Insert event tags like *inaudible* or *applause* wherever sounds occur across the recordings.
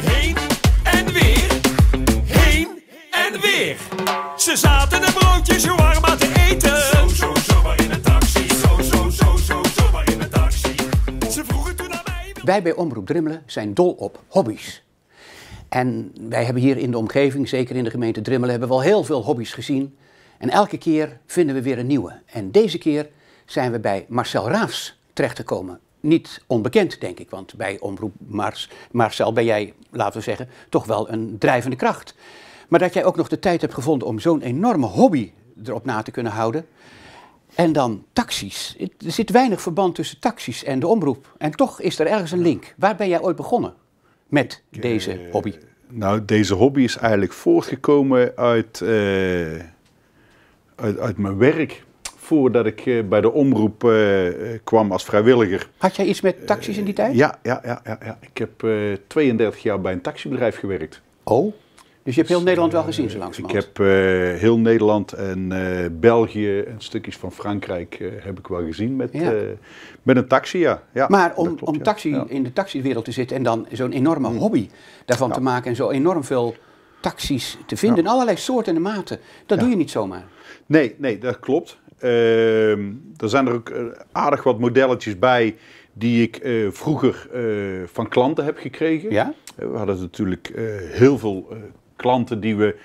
heen en weer, heen en weer. Ze zaten een broodje zo warm aan te eten. Zo, zo, zo, maar in een taxi. Zo, zo, zo, zo, zo, maar in een taxi. Ze vroegen toen aan mij... Wij bij Omroep Drimmelen zijn dol op hobby's. En wij hebben hier in de omgeving, zeker in de gemeente Drimmelen, hebben we al heel veel hobby's gezien. En elke keer vinden we weer een nieuwe. En deze keer zijn we bij Marcel Raafs terechtgekomen niet onbekend, denk ik. Want bij Omroep Mars, Marcel ben jij, laten we zeggen, toch wel een drijvende kracht. Maar dat jij ook nog de tijd hebt gevonden om zo'n enorme hobby erop na te kunnen houden. En dan taxis. Er zit weinig verband tussen taxis en de omroep. En toch is er ergens een link. Waar ben jij ooit begonnen met deze eh, hobby? Nou, deze hobby is eigenlijk voortgekomen uit, eh, uit, uit, mijn werk voordat dat ik eh, bij de omroep eh, eh, kwam als vrijwilliger. Had jij iets met taxis in die tijd? ja, ja, ja, ja, ja. Ik heb 32 jaar bij een taxibedrijf gewerkt. Oh? Dus je hebt heel Nederland wel gezien, zo langs. Ik heb heel Nederland en België en stukjes van Frankrijk heb ik wel gezien met, met een taxi, ja. ja maar om, om taxi, in de taxiwereld te zitten en dan zo'n enorme hm. hobby daarvan te maken en zo enorm veel taxis te vinden, allerlei soorten en maten, dat doe je niet zomaar. Nee, nee, dat klopt. Ehm, er zijn er ook eh, aardig wat modelletjes bij die ik eh, vroeger eh, van klanten heb gekregen. Ja? We hadden natuurlijk heel veel klanten die we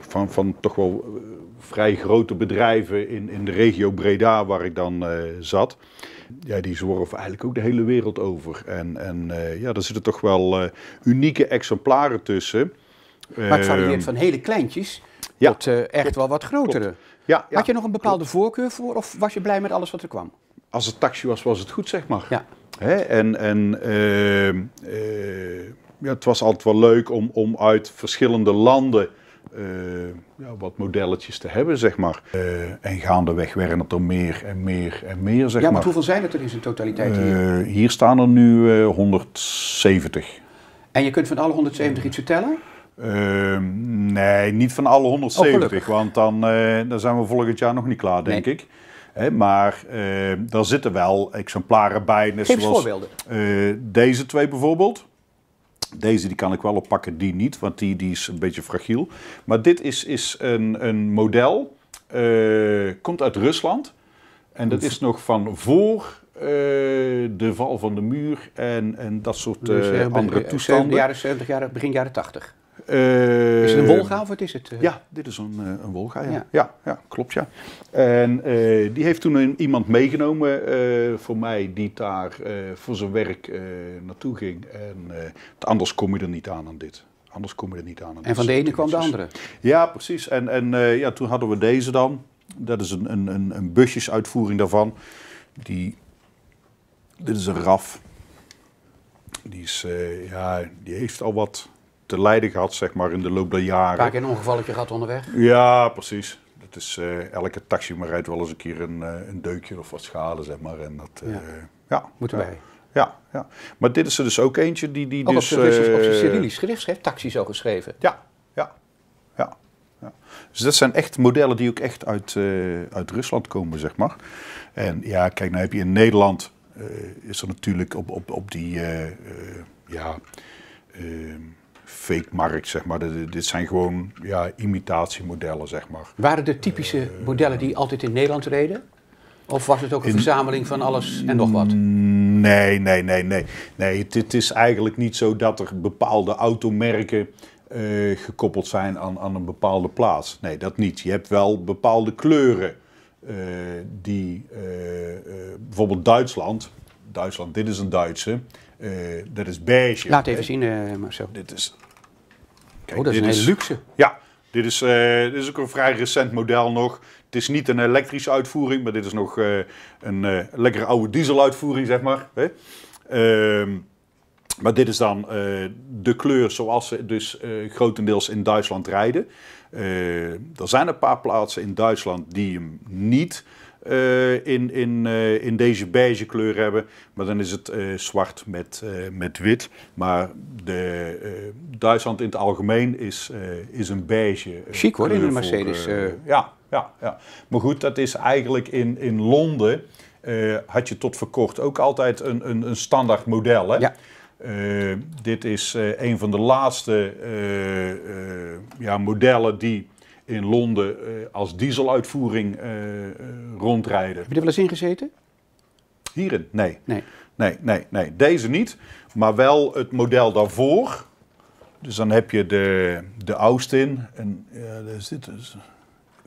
van, van toch wel vrij grote bedrijven in, in de regio Breda, waar ik dan zat. Ja, die zworven eigenlijk ook de hele wereld over. En, en ja, daar zitten toch wel unieke exemplaren tussen. Maar het varieert ehm, van hele kleintjes tot echt wel wat grotere. Ja, Had je nog een bepaalde voorkeur voor of was je blij met alles wat er kwam? Als het taxi was, was het goed, zeg maar. Ja. Hè? En, en ehm, eh, ja, het was altijd wel leuk om, om uit verschillende landen eh, ja, wat modelletjes te hebben, zeg maar. Eh, en gaandeweg werden het er meer en meer en meer, zeg maar. Ja, maar hoeveel zijn het er in zijn totaliteit hier? hier staan er nu 170. En je kunt van alle 170 iets vertellen? Ehm, nee, niet van alle 170, want dan, eh, dan zijn we volgend jaar nog niet klaar, denk ik. Hè, maar uh, daar zitten wel exemplaren bij. Net zoals, voorbeelden. Eh, deze twee bijvoorbeeld. Deze die kan ik wel oppakken, die niet, want die, die is een beetje fragiel. Maar dit is, is een, een model, komt uit Rusland. En dat is nog van voor de val van de muur en, en dat soort uh, dus, uh, andere toestanden. Jaren 70, jaren, begin jaren 80 is het een eh, wolga of wat is het? Eh? Ja, dit is een, eh, een wolga. Ja. Ja. ja, klopt ja. En die heeft toen iemand meegenomen voor mij die daar voor zijn werk naartoe ging. En anders kom je er niet aan aan dit. Anders kom je er niet aan. aan en van de ene kwam de andere? Ja, precies. En, en ja, toen hadden we deze dan. Dat is een, een, een, een busjesuitvoering daarvan. Die, dit is een RAF. Die, is, ja, die heeft al wat te lijden gehad, zeg maar, in de loop der jaren. Een paar een ongevalletje gehad onderweg? Ja, precies. Dat is, eh, elke taxi maar rijdt wel eens een keer een, eh, een deukje of wat schade, zeg maar. En dat, ja. Eh, ja. Moeten wij. Ja, ja, maar dit is er dus ook eentje die... die ook dus, dus, op zijn Cyrillisch schrift schrijft, taxi zo geschreven. Ja, ja, ja. Ja. Dus dat zijn echt modellen die ook echt uit, uit Rusland komen, zeg maar. En ja, kijk, nou heb je in Nederland, is er natuurlijk op, op, op die, ja, ehm, fake markt, zeg maar. Dit, dit zijn gewoon ja, imitatiemodellen, zeg maar. Waren de typische eh, modellen die altijd in Nederland reden? Of was het ook een verzameling van alles en nog wat? Nee, nee, nee, nee. nee het, het is eigenlijk niet zo dat er bepaalde automerken eh, gekoppeld zijn aan, aan een bepaalde plaats. Nee, dat niet. Je hebt wel bepaalde kleuren eh, die bijvoorbeeld Duitsland. Duitsland, dit is een Duitse. dat is beige. Laat even zien, Marcel. Dit is oh, dat is een luxe. Ja, dit is, eh, dit is ook een vrij recent model nog. Het is niet een elektrische uitvoering, maar dit is nog eh, een uh, lekkere oude dieseluitvoering, zeg maar. Hè? Ehm, maar dit is dan de kleur zoals ze dus grotendeels in Duitsland rijden. er zijn een paar plaatsen in Duitsland die hem niet eh, in, in, eh, in deze beige kleur hebben. Maar dan is het eh, zwart met, met wit. Maar de, Duitsland in het algemeen is, is een beige. Chic hoor, in een Mercedes. Voor, ja, ja, ja. Maar goed, dat is eigenlijk in, in Londen. had je tot verkort ook altijd een, een, een standaard model. Hè? Ja. dit is een van de laatste ja, modellen die in Londen eh, als dieseluitvoering eh, eh, rondrijden. Heb je er wel eens in gezeten? Hierin? Nee. nee. Nee, nee, nee. Deze niet. Maar wel het model daarvoor. Dus dan heb je de, de Austin. En ja, dat is dit. Dus,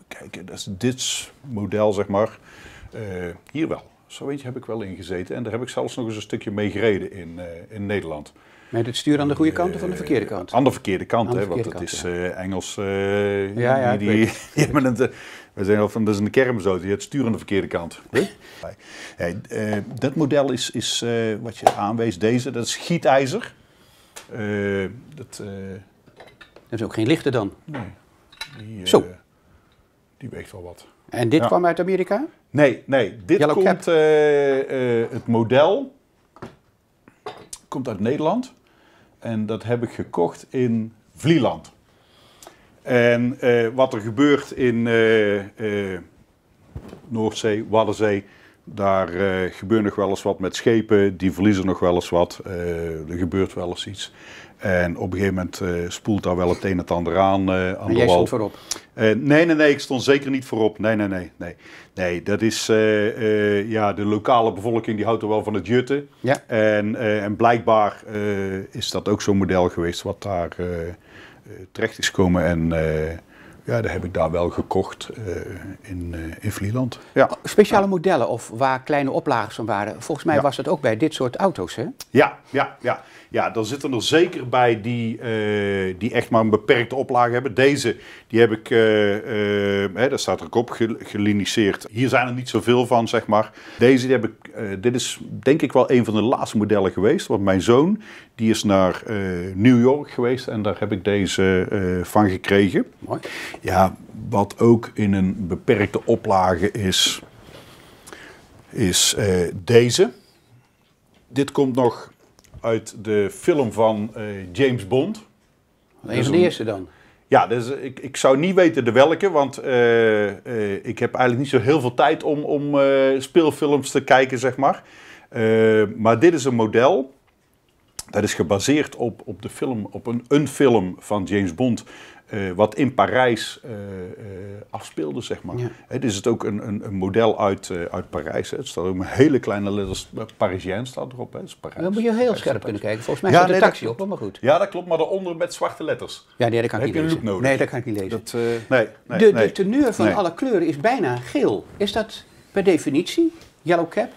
kijk, dat is dit model, zeg maar. hier wel. Zo eentje heb ik wel ingezeten. En daar heb ik zelfs nog eens een stukje mee gereden in, in Nederland. Met het stuur aan de goede kant of aan de verkeerde kant? Eh, aan de verkeerde kant, hè, want het is eh, Engels. Eh, ja, die, *laughs* we zijn al van, dat is een kermisauto die het stuur aan de verkeerde kant. Hey, dat model is, is wat je aanwees, deze, dat is gietijzer. dat, dat is ook geen lichte dan? Nee. Die, Zo. die weegt wel wat. En dit kwam uit Amerika? Nee, nee. Dit komt het model komt uit Nederland. En dat heb ik gekocht in Vlieland. En eh, wat er gebeurt in eh, eh, Noordzee, Waddenzee, daar uh, gebeurt nog wel eens wat met schepen, die verliezen nog wel eens wat, eh, er gebeurt wel eens iets. En op een gegeven moment eh, spoelt daar wel het een het ander aan. aan en de jij stond voorop? nee, nee, nee, ik stond zeker niet voorop. Nee, nee, nee. Nee, nee dat is, ja, de lokale bevolking die houdt er wel van het jutten. Ja. En, en blijkbaar is dat ook zo'n model geweest wat daar terecht is gekomen en... Ja, dat heb ik daar wel gekocht eh, in, uh, in Vlieland. Ja. Oh, speciale modellen of waar kleine oplagers van waren. Volgens mij was dat ook bij dit soort auto's, hè? Ja, ja, ja. Ja, dan zitten er zeker bij die, eh, die echt maar een beperkte oplage hebben. Deze, die heb ik, hè, daar staat er ook op, geliniceerd. Hier zijn er niet zoveel van, zeg maar. Deze die heb ik, dit is denk ik wel een van de laatste modellen geweest. Want mijn zoon, die is naar New York geweest en daar heb ik deze van gekregen. Mooi. Ja, wat ook in een beperkte oplage is, is eh, deze. Dit komt nog uit de film van eh, James Bond. Een van de eerste dan? Ja, dus eh, ik, ik zou niet weten de welke, want ik heb eigenlijk niet zo heel veel tijd om, om speelfilms te kijken, zeg maar. maar dit is een model dat is gebaseerd op, op, de film, op een, een film van James Bond. Eh, wat in Parijs uh, uh, afspeelde, zeg maar. Ja. Dus het ook een, een, een model uit, uit Parijs. Het staat ook een hele kleine letters Parisien staat erop. Hè. Parijs, Dan moet je heel scherp kunnen kijken. Volgens mij ja, staat de taxi op, maar goed. Ja, dat klopt, maar daaronder met zwarte letters. Ja, nee, dat kan ik niet lezen. Heb je een nodig? Nee, dat kan ik niet lezen. Dat, nee, nee, de, nee. de teneur van alle kleuren is bijna geel. Is dat per definitie yellow cap?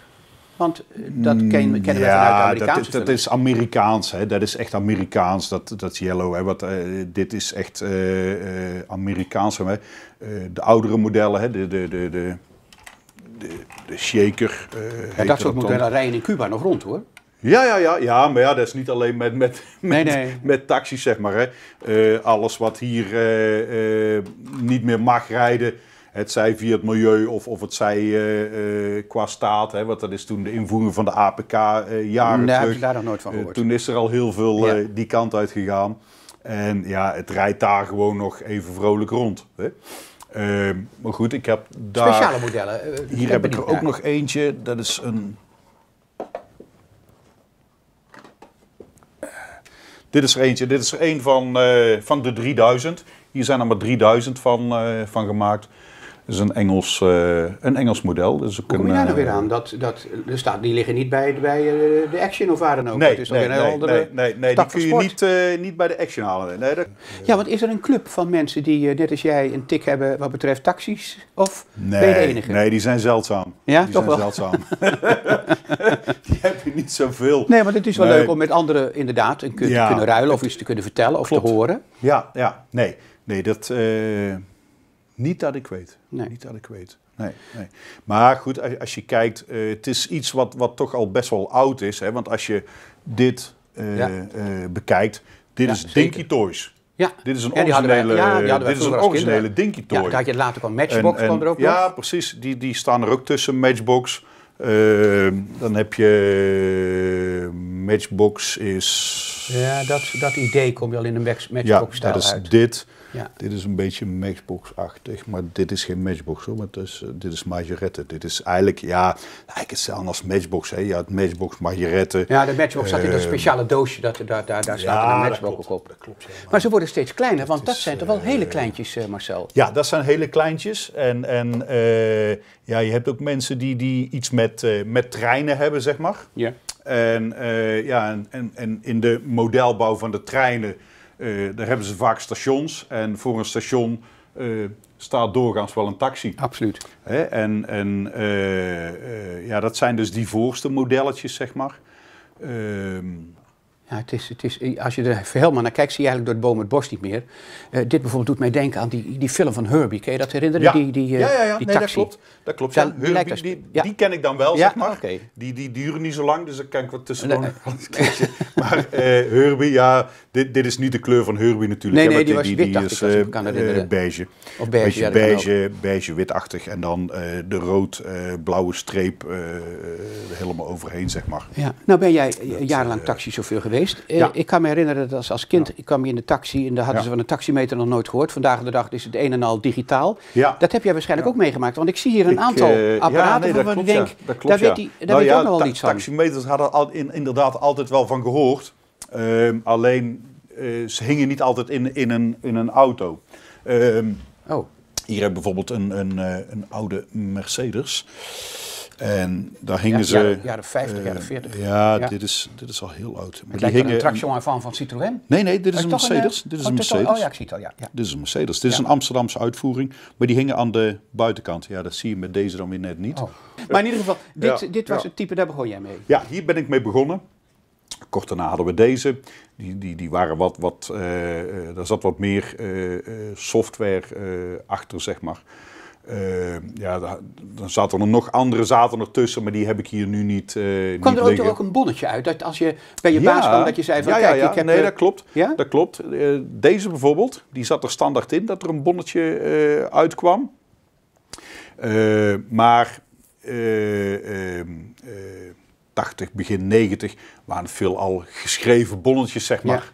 Want eh, dat ken, kennen we ja, vanuit de dat, is Amerikaans. Hè? Dat is echt Amerikaans, dat, dat yellow. Hè? Wat, eh, dit is echt uh, uh, Amerikaans. Hè? de oudere modellen, hè? de, de, de, de, de, de shaker. dat soort modellen rijden in Cuba nog rond hoor. Ja, ja, ja, ja, maar ja, dat is niet alleen met, met, met, met taxis, zeg maar. Hè. alles wat hier niet meer mag rijden, het zij via het milieu of, of het zij eh, eh, qua staat. Hè, want dat is toen de invoering van de APK uh, eh, jaren nee, terug. heb je daar nog nooit van gehoord. toen is er al heel veel die kant uit gegaan. En ja, het rijdt daar gewoon nog even vrolijk rond. Hè. Ehm, maar goed, ik heb daar... Speciale modellen. hier heb ik er ook nog eentje. Dat is een... Dit is er eentje. Dit is er een van, van de 3000. Hier zijn er maar 3000 van, van gemaakt is een Engels, eh, een Engels model. Dus Hoe kom je daar nou eh, weer aan? Dat, dat, er staat, die liggen niet bij, bij eh, de Action of waar dan ook. Nee, nee, nee, nee, die kun je niet, niet bij de Action halen. Nee, dat... Ja, want is er een club van mensen die, net als jij, een tik hebben wat betreft taxis? Of nee, enige? Nee, die zijn zeldzaam. Ja, die toch zijn wel. zeldzaam. *laughs* die heb je niet zoveel. Nee, maar het is wel leuk om met anderen inderdaad een kun te kunnen ruilen of iets te kunnen vertellen of te horen. Ja, ja, nee. Nee, dat... Niet dat ik weet. Nee. Niet dat ik weet. Nee, nee. Maar goed, als je kijkt, eh, het is iets wat, wat toch al best wel oud is. Hè? Want als je dit eh, eh, bekijkt, dit is Dinky Toys. Ja. Dit is een ja, originele, wij, ja, dit is een originele Dinky Toy. Ja, daar had je later kwam Matchbox en, en, er ook Ja, precies. Die, die staan er ook tussen, Matchbox. Ehm, dan heb je ehm, matchbox is... Ja, dat, dat idee komt wel in een matchbox ja, Ja, dat is dit. Ja. Dit is een beetje matchbox-achtig, maar dit is geen matchbox hoor. Maar is, eh, dit is majorette. Dit is eigenlijk, ja, eigenlijk hetzelfde als matchbox. Hè. Je had matchbox, majorette. Ja, de matchbox zat in dat eh, speciale doosje, dat, daar, daar, daar staat een matchbox op. Dat klopt, maar. ze worden steeds kleiner, want dat, zijn toch wel hele eh, kleintjes, Marcel? Ja, dat zijn hele kleintjes. En, en ja, je hebt ook mensen die, die iets met, met treinen hebben, zeg maar. Ja. En, eh, ja, en, en, en, in de modelbouw van de treinen, eh, daar hebben ze vaak stations. En voor een station eh, staat doorgaans wel een taxi. Absoluut. Hè? En, en ja, dat zijn dus die voorste modelletjes, zeg maar. Ehm ja, het is, het is, als je er helemaal naar kijkt, zie je eigenlijk door de boom het bos niet meer. Eh, dit bijvoorbeeld doet mij denken aan die, die film van Herbie. Kun je dat herinneren? Ja, die, die, eh, ja, ja, ja. Die nee, taxi. dat klopt. Dat klopt. Ja, Herbie, die, die, ken ik dan wel, zeg maar. Die, die duren niet zo lang, dus dan kan ik wat tussen doen. *laughs* maar eh, Herbie, ja, dit, dit is niet de kleur van Herbie natuurlijk. Nee, nee, die, was die, is beige. Of beige, beige, beige, witachtig. En dan de rood-blauwe streep helemaal overheen, zeg maar. Ja. Nou ben jij jarenlang taxichauffeur geweest. Eh, ik kan me herinneren dat als, als kind, ik kwam in de taxi en daar hadden ze van een taximeter nog nooit gehoord. Vandaag de dag is het een en al digitaal. Dat heb jij waarschijnlijk ook meegemaakt, want ik zie hier een aantal eh, apparaten waarvan ik denk, dat klopt, daar weet, die, daar nou, weet ook nog wel iets van. Taximeters hadden al, in, inderdaad altijd wel van gehoord, ehm, alleen eh, ze hingen niet altijd in, in, een, in een auto. Ehm, oh. Hier heb bijvoorbeeld een, een, een oude Mercedes. En daar hingen ja, ze... Jaren, jaren 50, eh, jaren 40. ja, Dit, is, dit is al heel oud. Maar het die hingen, een aan van, van Citroën. Nee, nee, dit is, een Mercedes. Eh, dit is oh, een Mercedes. oh ja, ik zie het al, ja. ja. Dit is een Mercedes. Dit is een Amsterdamse uitvoering. Maar die hingen aan de buitenkant. Ja, dat zie je met deze dan weer net niet. Oh. Maar in ieder geval, dit, dit was het type, daar begon jij mee. Ja, hier ben ik mee begonnen. Kort daarna hadden we deze. Die, die, die waren wat, wat eh, daar zat wat meer software achter, zeg maar. Uh, ja, dan zaten er nog andere zaten ertussen, maar die heb ik hier nu niet. Uh, Kwam er ook, een bonnetje uit? Dat als je bij je baas kwam, dat je zei van ja, ja, Nee, eh, dat klopt. Dat klopt. deze bijvoorbeeld, die zat er standaard in dat er een bonnetje uitkwam. maar 80, ehm, begin 90 waren veel al geschreven bonnetjes, zeg maar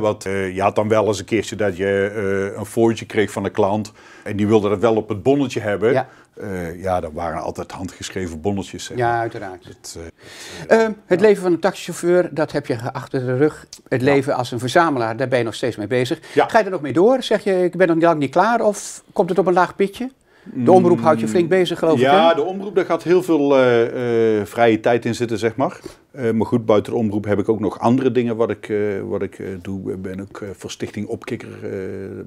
want uh, je had dan wel eens een keertje dat je eh, een voortje kreeg van een klant en die wilde dat wel op het bonnetje hebben. Ja. Uh, ja, dat waren altijd handgeschreven bonnetjes. Ja, uiteraard. Het, ehm, het leven van een taxichauffeur, dat heb je achter de rug. Het leven als een verzamelaar, daar ben je nog steeds mee bezig. Ga je er nog mee door? Zeg je, ik ben nog lang niet klaar? Of komt het op een laag pitje? De omroep houdt je flink bezig, geloof ja, ik. Ja, de omroep, daar gaat heel veel eh, eh, vrije tijd in zitten, zeg maar. Eh, maar goed, buiten de omroep heb ik ook nog andere dingen wat ik, wat ik doe. ben ook voor Stichting Opkikker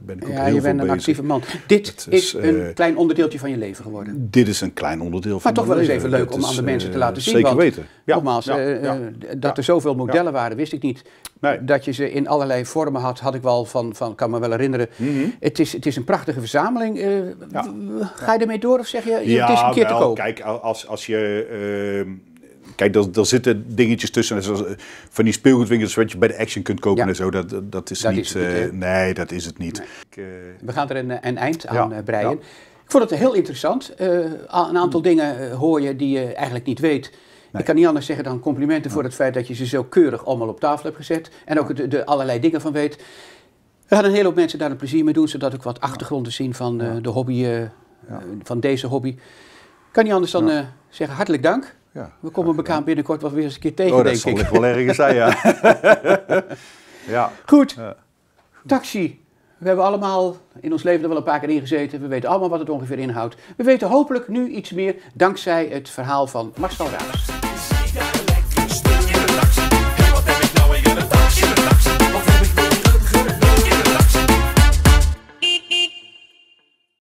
ben ik ja, ook heel veel bezig. je bent een actieve man. Dit is, een klein onderdeeltje van je leven geworden. Dit is een klein onderdeel maar leven. Maar toch wel eens even leuk om andere aan de mensen te laten zien. Zeker weten. nogmaals, ja, dat er zoveel modellen waren, wist ik niet. Dat je ze in allerlei vormen had, had ik wel van, van kan me wel herinneren. Mhm. het, is, het is een prachtige verzameling. Eh, ga je ermee door of zeg je, ja, het is een keer te Kijk, als, als je... Uh, kijk, daar, zitten dingetjes tussen. Eh, van die speelgoedwinkels wat je bij de Action kunt kopen en zo. Dat, dat is niet... Eh, nee, dat is het niet. We gaan er een, eind aan breien. Ik vond het heel interessant. een aantal mhm. dingen hoor je die je eigenlijk niet weet. Ik kan niet anders zeggen dan complimenten voor het feit dat je ze zo keurig allemaal op tafel hebt gezet. En ook de, de allerlei dingen van weet. We gaan een hele hoop mensen daar een plezier mee doen, zodat ik wat achtergronden zien van eh, de hobby, eh, eh, van deze hobby. Kan niet anders dan zeggen hartelijk dank. Ja, we komen elkaar binnenkort wel weer eens een keer tegen, oh, denk ik. dat zal ik wel ergens zijn, ja. *laughs* ja. Goed. Taxi. We hebben allemaal in ons leven er wel een paar keer in gezeten. We weten allemaal wat het ongeveer inhoudt. We weten hopelijk nu iets meer dankzij het verhaal van Marcel Raas.